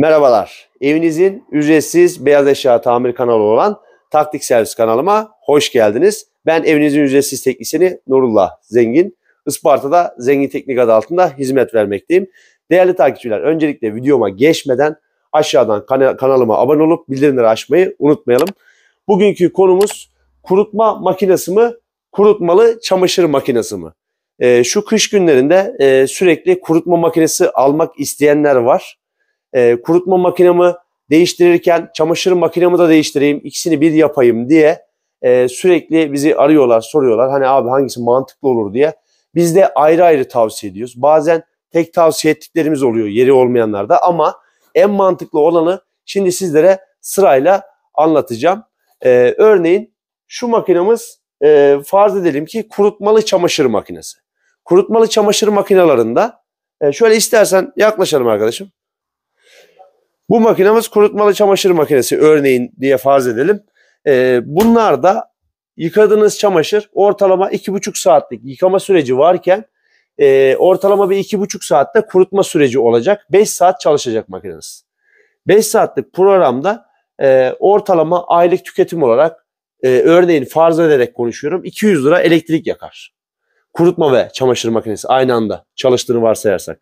Merhabalar. Evinizin ücretsiz beyaz eşya tamir kanalı olan Taktik Servis kanalıma hoş geldiniz. Ben evinizin ücretsiz teknisini Nurullah Zengin. Isparta'da Zengin Teknik adı altında hizmet vermekteyim. Değerli takipçiler öncelikle videoma geçmeden aşağıdan kanalıma abone olup bildirimleri açmayı unutmayalım. Bugünkü konumuz kurutma makinesi mi, kurutmalı çamaşır makinesi mi? Ee, şu kış günlerinde e, sürekli kurutma makinesi almak isteyenler var e, kurutma makinamı değiştirirken çamaşır makinamı da değiştireyim, ikisini bir yapayım diye e, sürekli bizi arıyorlar, soruyorlar. Hani abi hangisi mantıklı olur diye. Biz de ayrı ayrı tavsiye ediyoruz. Bazen tek tavsiye ettiklerimiz oluyor yeri olmayanlarda ama en mantıklı olanı şimdi sizlere sırayla anlatacağım. E, örneğin şu makinemiz e, farz edelim ki kurutmalı çamaşır makinesi. Kurutmalı çamaşır makinalarında e, şöyle istersen yaklaşalım arkadaşım. Bu makinemiz kurutmalı çamaşır makinesi örneğin diye farz edelim. E, bunlar da yıkadığınız çamaşır ortalama 2,5 saatlik yıkama süreci varken e, ortalama bir 2,5 saatte kurutma süreci olacak. 5 saat çalışacak makineniz. 5 saatlik programda e, ortalama aylık tüketim olarak e, örneğin farz ederek konuşuyorum 200 lira elektrik yakar. Kurutma ve çamaşır makinesi aynı anda çalıştığını varsayarsak.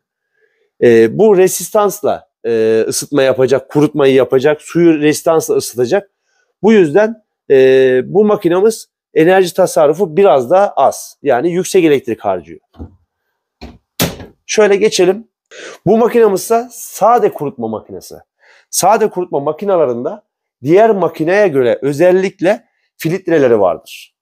E, bu resistansla e, ısıtma yapacak, kurutmayı yapacak, suyu resistansla ısıtacak. Bu yüzden e, bu makinamız enerji tasarrufu biraz daha az. Yani yüksek elektrik harcıyor. Şöyle geçelim. Bu makinamız sade kurutma makinesi. Sade kurutma makinalarında diğer makineye göre özellikle filtreleri vardır.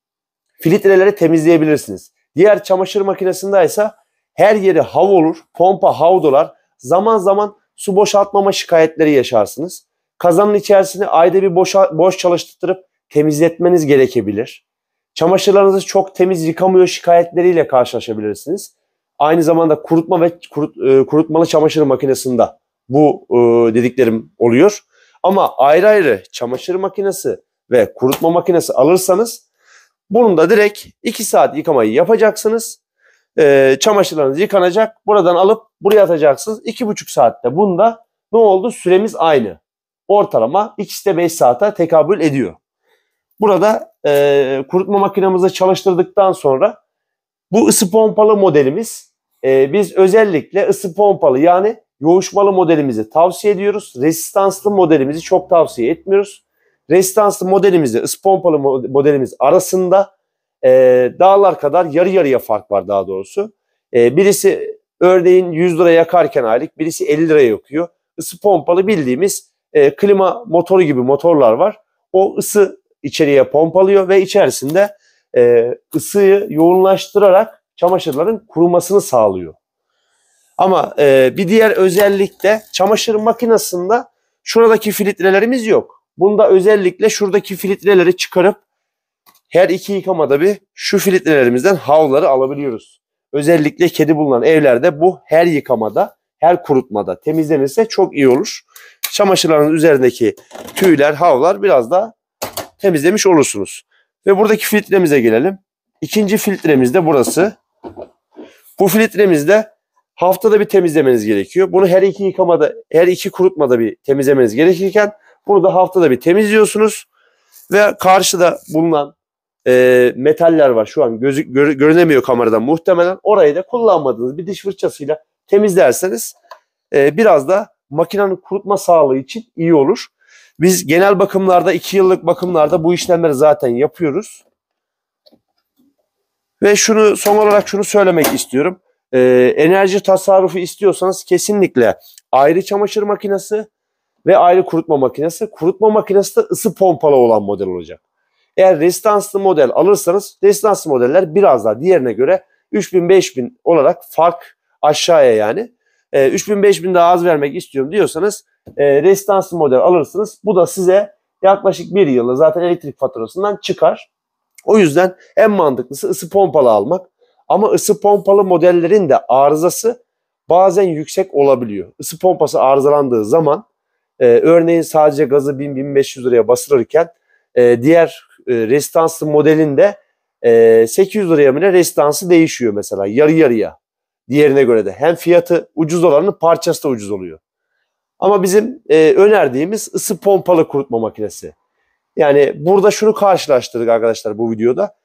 Filtreleri temizleyebilirsiniz. Diğer çamaşır makinesinde ise her yeri hav olur, pompa hav dolar. Zaman zaman su boşaltmama şikayetleri yaşarsınız. Kazanın içerisini ayda bir boşa, boş çalıştırıp temizletmeniz gerekebilir. Çamaşırlarınızı çok temiz yıkamıyor şikayetleriyle karşılaşabilirsiniz. Aynı zamanda kurutma ve kurut, e, kurutmalı çamaşır makinesinde bu e, dediklerim oluyor. Ama ayrı ayrı çamaşır makinesi ve kurutma makinesi alırsanız bunu da direkt 2 saat yıkamayı yapacaksınız e, çamaşırlarınız yıkanacak. Buradan alıp buraya atacaksınız. İki buçuk saatte. Bunda ne oldu? Süremiz aynı. Ortalama ikisi de 5 saate tekabül ediyor. Burada e, kurutma makinemizi çalıştırdıktan sonra bu ısı pompalı modelimiz e, biz özellikle ısı pompalı yani yoğuşmalı modelimizi tavsiye ediyoruz. Resistanslı modelimizi çok tavsiye etmiyoruz. Resistanslı modelimizi ısı pompalı modelimiz arasında e, dağlar kadar yarı yarıya fark var daha doğrusu. E, birisi örneğin 100 lira yakarken aylık birisi 50 liraya yakıyor. Isı pompalı bildiğimiz e, klima motoru gibi motorlar var. O ısı içeriye pompalıyor ve içerisinde e, ısıyı yoğunlaştırarak çamaşırların kurumasını sağlıyor. Ama e, bir diğer özellik de çamaşır makinesinde şuradaki filtrelerimiz yok. Bunda özellikle şuradaki filtreleri çıkarıp her iki yıkamada bir şu filtrelerimizden havluları alabiliyoruz. Özellikle kedi bulunan evlerde bu her yıkamada, her kurutmada temizlenirse çok iyi olur. Çamaşırların üzerindeki tüyler, havlar biraz da temizlemiş olursunuz. Ve buradaki filtremize gelelim. İkinci filtremiz de burası. Bu filtremizde haftada bir temizlemeniz gerekiyor. Bunu her iki yıkamada, her iki kurutmada bir temizlemeniz gerekirken bunu da haftada bir temizliyorsunuz. Ve karşıda bulunan e, metaller var şu an gözü, gör, görünemiyor kamerada muhtemelen. Orayı da kullanmadığınız bir diş fırçasıyla temizlerseniz e, biraz da makinenin kurutma sağlığı için iyi olur. Biz genel bakımlarda 2 yıllık bakımlarda bu işlemleri zaten yapıyoruz. Ve şunu son olarak şunu söylemek istiyorum. Ee, enerji tasarrufu istiyorsanız kesinlikle ayrı çamaşır makinesi ve ayrı kurutma makinesi. Kurutma makinesi de ısı pompalı olan model olacak. Eğer resistanslı model alırsanız resistanslı modeller biraz daha diğerine göre 3000-5000 olarak fark aşağıya yani. E, ee, 3000-5000 daha az vermek istiyorum diyorsanız e, resistanslı model alırsınız. Bu da size yaklaşık bir yılda zaten elektrik faturasından çıkar. O yüzden en mantıklısı ısı pompalı almak. Ama ısı pompalı modellerin de arızası bazen yüksek olabiliyor. Isı pompası arızalandığı zaman e, örneğin sadece gazı 1000-1500 liraya basılırken e, diğer e, Restanslı modelinde 800 e, liraya bile restansı değişiyor mesela yarı yarıya. Diğerine göre de hem fiyatı ucuz olanın parçası da ucuz oluyor. Ama bizim e, önerdiğimiz ısı pompalı kurutma makinesi. Yani burada şunu karşılaştırdık arkadaşlar bu videoda.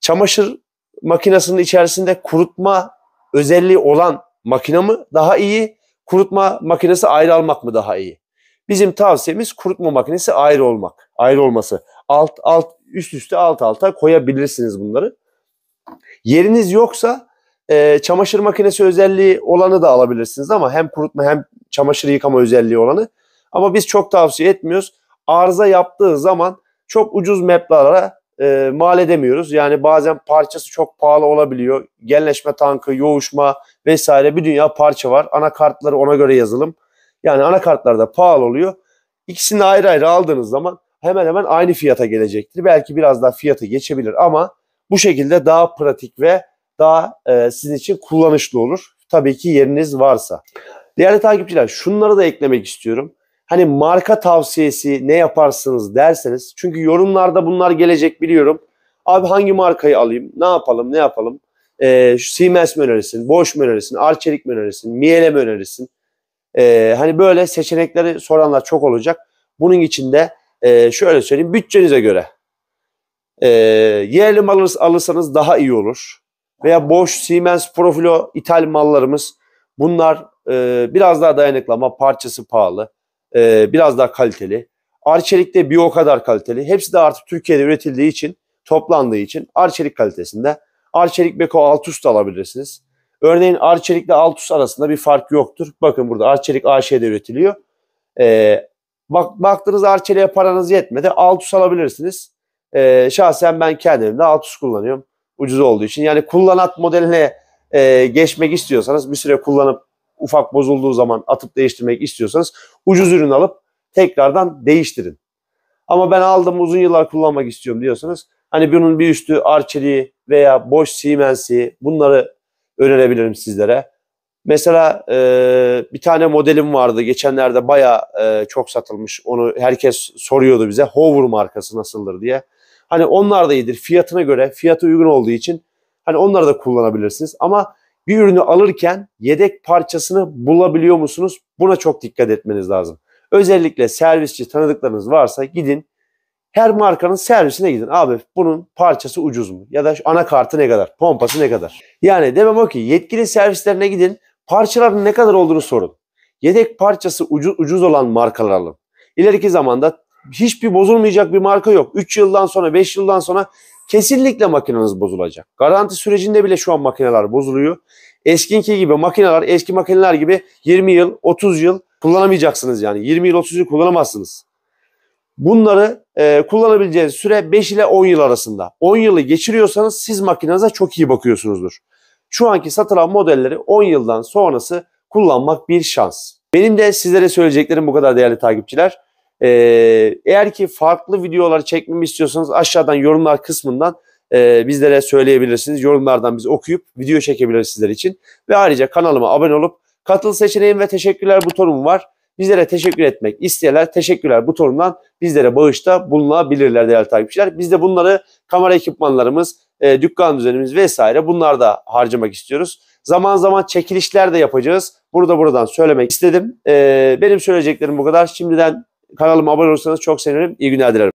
Çamaşır makinesinin içerisinde kurutma özelliği olan makine mı daha iyi, kurutma makinesi ayrı almak mı daha iyi? Bizim tavsiyemiz kurutma makinesi ayrı olmak, ayrı olması alt alt üst üste alt alta koyabilirsiniz bunları. Yeriniz yoksa e, çamaşır makinesi özelliği olanı da alabilirsiniz ama hem kurutma hem çamaşır yıkama özelliği olanı. Ama biz çok tavsiye etmiyoruz. Arıza yaptığı zaman çok ucuz meblalara e, mal edemiyoruz. Yani bazen parçası çok pahalı olabiliyor. Genleşme tankı, yoğuşma vesaire bir dünya parça var. Anakartları ona göre yazılım. Yani anakartlar da pahalı oluyor. İkisini ayrı ayrı aldığınız zaman hemen hemen aynı fiyata gelecektir. Belki biraz daha fiyatı geçebilir ama bu şekilde daha pratik ve daha e, sizin için kullanışlı olur. Tabii ki yeriniz varsa. Değerli takipçiler şunları da eklemek istiyorum. Hani marka tavsiyesi ne yaparsınız derseniz. Çünkü yorumlarda bunlar gelecek biliyorum. Abi hangi markayı alayım? Ne yapalım? Ne yapalım? Ee, Siemens mi önerirsin? Bosch mu önerirsin? Arçelik mi önerirsin? Miele mi önerirsin? Ee, hani böyle seçenekleri soranlar çok olacak. Bunun içinde e, şöyle söyleyeyim bütçenize göre e, yerli mal alırsanız daha iyi olur. Veya Bosch, Siemens, Profilo, İtal mallarımız bunlar e, biraz daha dayanıklı ama parçası pahalı. E, biraz daha kaliteli. Arçelik de bir o kadar kaliteli. Hepsi de artık Türkiye'de üretildiği için, toplandığı için Arçelik kalitesinde. Arçelik Beko Altus da alabilirsiniz. Örneğin Arçelik ile Altus arasında bir fark yoktur. Bakın burada Arçelik AŞ'de üretiliyor. Ee, Bak, baktınız Arçelik'e paranız yetmedi. Altus alabilirsiniz. E, şahsen ben kendimde de Altus kullanıyorum. Ucuz olduğu için. Yani kullanat modeline e, geçmek istiyorsanız bir süre kullanıp ufak bozulduğu zaman atıp değiştirmek istiyorsanız ucuz ürün alıp tekrardan değiştirin. Ama ben aldım uzun yıllar kullanmak istiyorum diyorsanız hani bunun bir üstü Arçelik'i veya Bosch Siemens'i bunları önerebilirim sizlere. Mesela e, bir tane modelim vardı. Geçenlerde baya e, çok satılmış. Onu herkes soruyordu bize. Hover markası nasıldır diye. Hani onlar da iyidir. Fiyatına göre, fiyatı uygun olduğu için hani onları da kullanabilirsiniz. Ama bir ürünü alırken yedek parçasını bulabiliyor musunuz? Buna çok dikkat etmeniz lazım. Özellikle servisçi tanıdıklarınız varsa gidin. Her markanın servisine gidin. Abi bunun parçası ucuz mu? Ya da anakartı ne kadar? Pompası ne kadar? Yani demem o ki yetkili servislerine gidin Parçaların ne kadar olduğunu sorun. Yedek parçası ucuz, ucuz olan markalar alın. İleriki zamanda hiçbir bozulmayacak bir marka yok. 3 yıldan sonra 5 yıldan sonra kesinlikle makineniz bozulacak. Garanti sürecinde bile şu an makineler bozuluyor. Eskinki gibi makineler eski makineler gibi 20 yıl 30 yıl kullanamayacaksınız yani. 20 yıl 30 yıl kullanamazsınız. Bunları e, kullanabileceğiniz süre 5 ile 10 yıl arasında. 10 yılı geçiriyorsanız siz makinenize çok iyi bakıyorsunuzdur şu anki satılan modelleri 10 yıldan sonrası kullanmak bir şans. Benim de sizlere söyleyeceklerim bu kadar değerli takipçiler. Ee, eğer ki farklı videolar çekmemi istiyorsanız aşağıdan yorumlar kısmından e, bizlere söyleyebilirsiniz. Yorumlardan biz okuyup video çekebiliriz sizler için. Ve ayrıca kanalıma abone olup katıl seçeneğim ve teşekkürler butonum var. Bizlere teşekkür etmek isteyenler teşekkürler butonundan bizlere bağışta bulunabilirler değerli takipçiler. Biz de bunları kamera ekipmanlarımız, e, dükkan düzenimiz vesaire bunlar da harcamak istiyoruz. Zaman zaman çekilişler de yapacağız. Burada buradan söylemek istedim. E, benim söyleyeceklerim bu kadar. Şimdiden kanalıma abone olursanız çok sevinirim. İyi günler dilerim.